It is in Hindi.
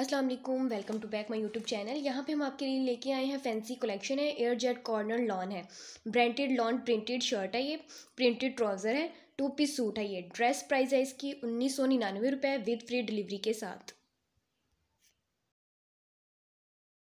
Aslam welcome to back my YouTube channel यहाँ पे हम आपके लिए लेके आए हैं फैंसी कलेक्शन है एयर जेट कॉर्नर लॉन है ब्रांडेड लॉन प्रिंटेड शर्ट है ये प्रिंटेड ट्राउज़र है टू पीस सूट है ये ड्रेस प्राइस है इसकी उन्नीस सौ निन्यानवे रुपये विद फ्री डिलीवरी के साथ